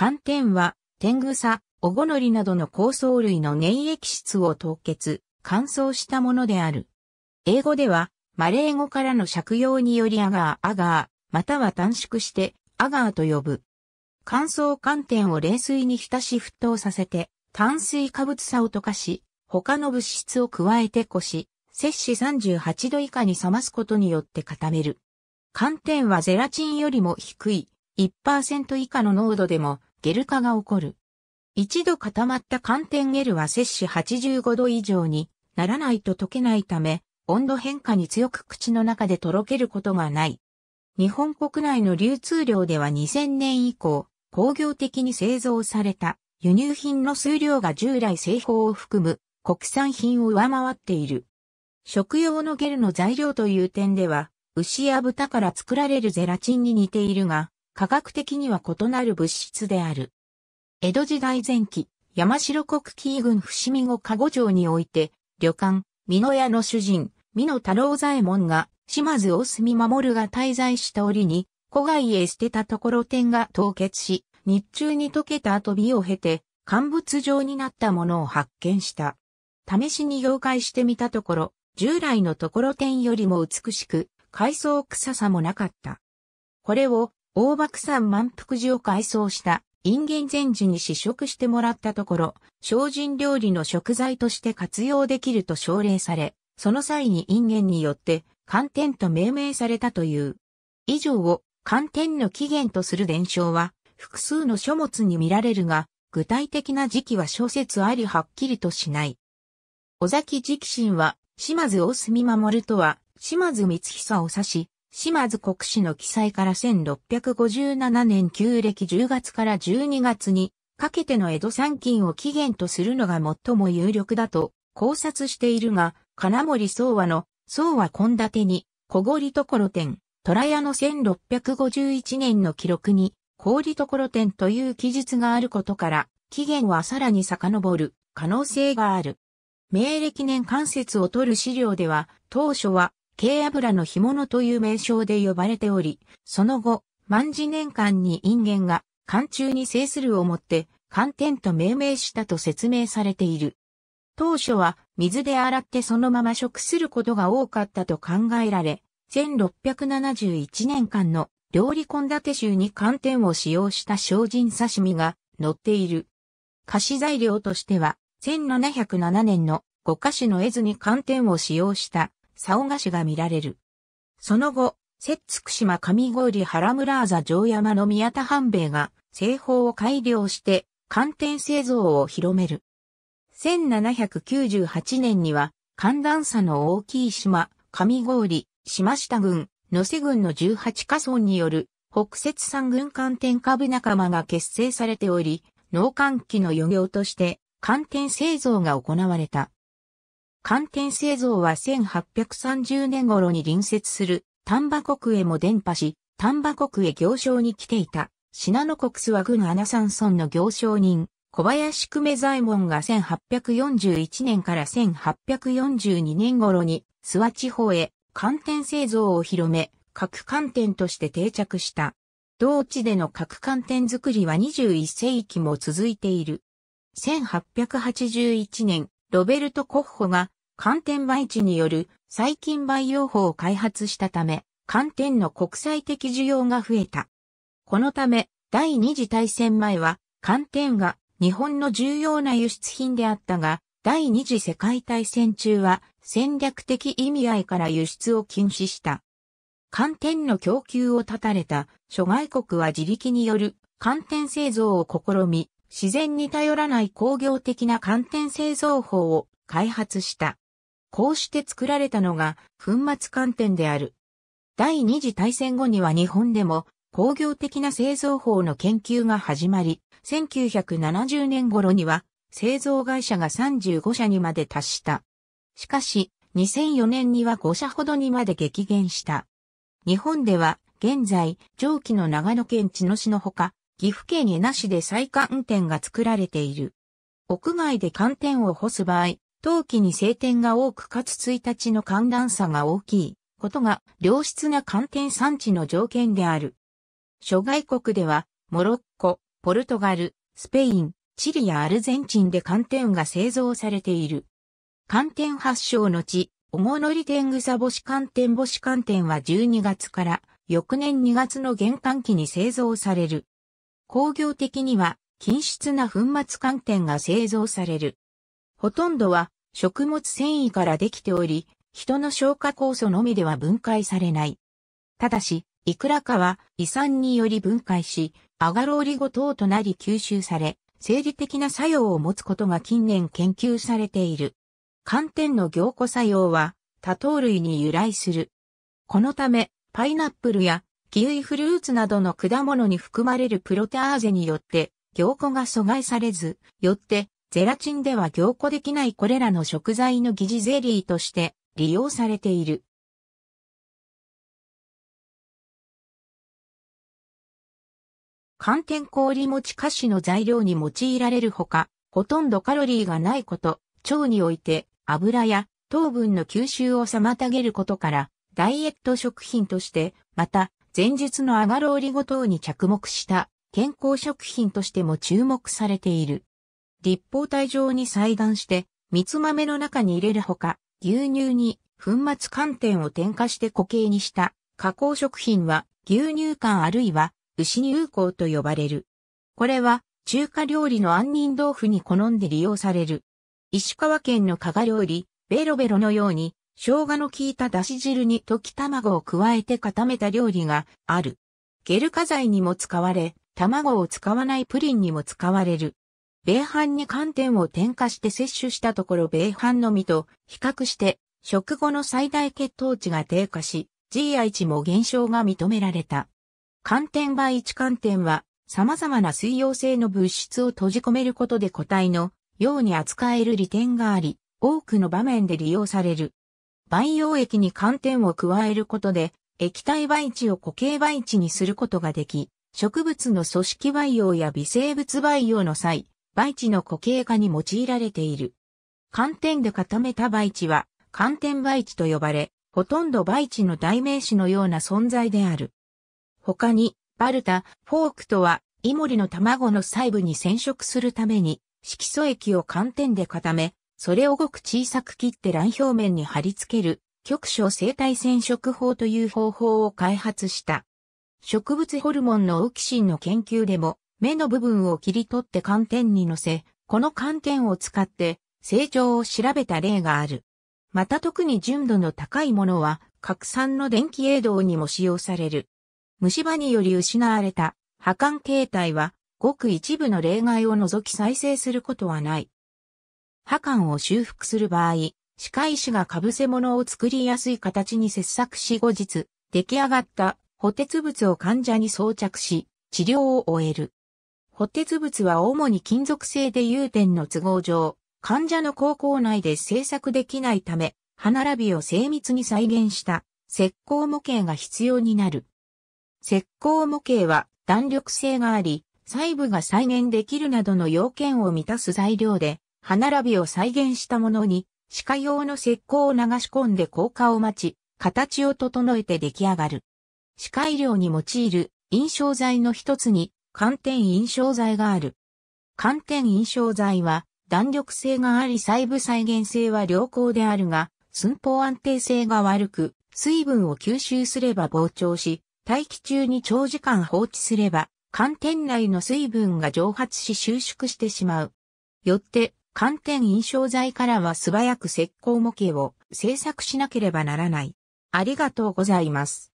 寒天は、天草、おごのりなどの香草類の粘液質を凍結、乾燥したものである。英語では、マレー語からの借用によりアガー、アガー、または短縮して、アガーと呼ぶ。乾燥寒天を冷水に浸し沸騰させて、炭水化物差を溶かし、他の物質を加えてこし、摂氏38度以下に冷ますことによって固める。寒天はゼラチンよりも低い1%以下の濃度でもゲル化が起こる。一度固まった寒天ゲルは摂氏85度以上にならないと溶けないため、温度変化に強く口の中でとろけることがない。日本国内の流通量では2000年以降、工業的に製造された輸入品の数量が従来製法を含む国産品を上回っている。食用のゲルの材料という点では、牛や豚から作られるゼラチンに似ているが、科学的には異なる物質である。江戸時代前期、山城国紀伊郡伏見後加護城において、旅館、美濃屋の主人、美濃太郎左衛門が、島津大隅守が滞在した折に、古外へ捨てたところ天が凍結し、日中に溶けた後美を経て、乾物状になったものを発見した。試しに溶解してみたところ、従来のところ天よりも美しく、海藻臭さもなかった。これを大爆山満腹寺を改装した陰玄禅寺に試食してもらったところ、精進料理の食材として活用できると奨励され、その際に陰玄によって寒天と命名されたという。以上を寒天の起源とする伝承は複数の書物に見られるが、具体的な時期は諸説ありはっきりとしない。尾崎直心は、島津を住守るとは、島津光久を指し、島津国史の記載から1657年旧暦10月から12月にかけての江戸参勤を起源とするのが最も有力だと考察しているが、金森宗和の宗和献立に小堀所店、虎屋の1651年の記録に氷所店という記述があることから、起源はさらに遡る可能性がある。明暦年間節を取る資料では、当初は軽油の干物という名称で呼ばれており、その後、万事年間に人間が、寒中に制するをもって、寒天と命名したと説明されている。当初は水で洗ってそのまま食することが多かったと考えられ、1671年間の料理献立集に寒天を使用した精進刺身が載っている。菓子材料としては、1707年の5菓子の絵図に寒天を使用した竿菓子が見られる。その後、摂津久島上郡原村あざ城山の宮田半兵衛が製法を改良して寒天製造を広める。1798年には寒暖差の大きい島、上郡、島下郡、野瀬郡の18カ村による北摂山郡寒天株仲間が結成されており、農寒期の漁業として寒天製造が行われた。寒天製造は1830年頃に隣接する丹波国へも伝播し、丹波国へ行商に来ていた、信濃国諏訪郡穴山村の行商人、小林久米左衛門が1841年から1842年頃に諏訪地方へ寒天製造を広め、核寒天として定着した。同地での核寒天作りは21世紀も続いている。1881年、ロベルト・コッホが寒天培地による細菌培養法を開発したため、寒天の国際的需要が増えた。このため、第二次大戦前は、寒天が日本の重要な輸出品であったが、第二次世界大戦中は戦略的意味合いから輸出を禁止した。寒天の供給を断たれた諸外国は自力による寒天製造を試み、自然に頼らない工業的な寒天製造法を開発した。こうして作られたのが粉末寒天である。第二次大戦後には日本でも工業的な製造法の研究が始まり、1970年頃には製造会社が35社にまで達した。しかし、2004年には5社ほどにまで激減した。日本では現在、上記の長野県茅野市のほか、岐阜県へなしで再寒天が作られている。屋外で寒天を干す場合、冬季に晴天が多くかつ1日の寒暖差が大きいことが良質な寒天産地の条件である。諸外国では、モロッコ、ポルトガル、スペイン、チリやアルゼンチンで寒天が製造されている。寒天発祥の地、おものり天草干し寒天干し寒天は12月から翌年2月の玄関期に製造される。工業的には、均質な粉末寒天が製造される。ほとんどは食物繊維からできており、人の消化酵素のみでは分解されない。ただし、いくらかは胃酸により分解し、アガローリゴ糖となり吸収され、生理的な作用を持つことが近年研究されている。寒天の凝固作用は多糖類に由来する。このため、パイナップルやキウイフルーツなどの果物に含まれるプロテアーゼによって、凝固が阻害されず、よって、ゼラチンでは凝固できないこれらの食材の疑似ゼリーとして利用されている。寒天氷餅菓子の材料に用いられるほか、ほとんどカロリーがないこと、腸において油や糖分の吸収を妨げることから、ダイエット食品として、また前述のアガローリゴとに着目した健康食品としても注目されている。立方体状に裁断して、蜜豆の中に入れるほか、牛乳に粉末寒天を添加して固形にした加工食品は牛乳感あるいは牛乳香と呼ばれる。これは中華料理の杏仁豆腐に好んで利用される。石川県の加賀料理、ベロベロのように生姜の効いただし汁に溶き卵を加えて固めた料理がある。ゲル化剤にも使われ、卵を使わないプリンにも使われる。米飯に寒天を添加して摂取したところ米飯のみと比較して食後の最大血糖値が低下し GI 値も減少が認められた。寒天倍一寒天は様々な水溶性の物質を閉じ込めることで固体のように扱える利点があり多くの場面で利用される。培養液に寒天を加えることで、液体培地を固形培地にすることができ、植物の組織培養や微生物培養の際、培地の固形化に用いられている。寒天で固めた培地は、寒天培地と呼ばれ、ほとんど培地の代名詞のような存在である。他に、バルタ、フォークとは、イモリの卵の細部に染色するために、色素液を寒天で固め、それをごく小さく切って卵表面に貼り付ける局所生体染色法という方法を開発した。植物ホルモンのオキシンの研究でも目の部分を切り取って寒天に乗せ、この寒天を使って成長を調べた例がある。また特に純度の高いものは拡散の電気栄動にも使用される。虫歯により失われた破管形態はごく一部の例外を除き再生することはない。破管を修復する場合、歯科医師が被せ物を作りやすい形に切削し後日、出来上がった補鉄物を患者に装着し、治療を終える。補鉄物は主に金属製で融点の都合上、患者の口腔内で製作できないため、歯並びを精密に再現した石膏模型が必要になる。石膏模型は弾力性があり、細部が再現できるなどの要件を満たす材料で、歯並びを再現したものに、歯科用の石膏を流し込んで効果を待ち、形を整えて出来上がる。歯科医療に用いる印象剤の一つに、寒天印象剤がある。寒天印象剤は、弾力性があり細部再現性は良好であるが、寸法安定性が悪く、水分を吸収すれば膨張し、大気中に長時間放置すれば、寒天内の水分が蒸発し収縮してしまう。よって、寒天印象材からは素早く石膏模型を製作しなければならない。ありがとうございます。